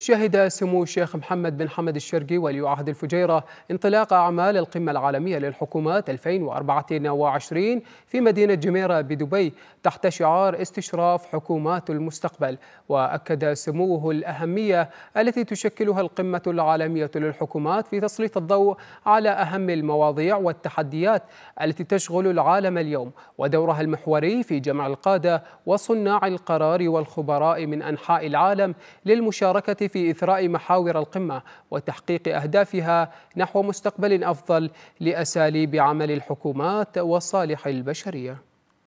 شهد سمو الشيخ محمد بن حمد الشرقي ولي عهد الفجيرة انطلاق أعمال القمة العالمية للحكومات 2024 في مدينة جميرة بدبي تحت شعار استشراف حكومات المستقبل وأكد سموه الأهمية التي تشكلها القمة العالمية للحكومات في تسليط الضوء على أهم المواضيع والتحديات التي تشغل العالم اليوم ودورها المحوري في جمع القادة وصناع القرار والخبراء من أنحاء العالم للمشاركة في إثراء محاور القمة وتحقيق أهدافها نحو مستقبل أفضل لأساليب عمل الحكومات وصالح البشرية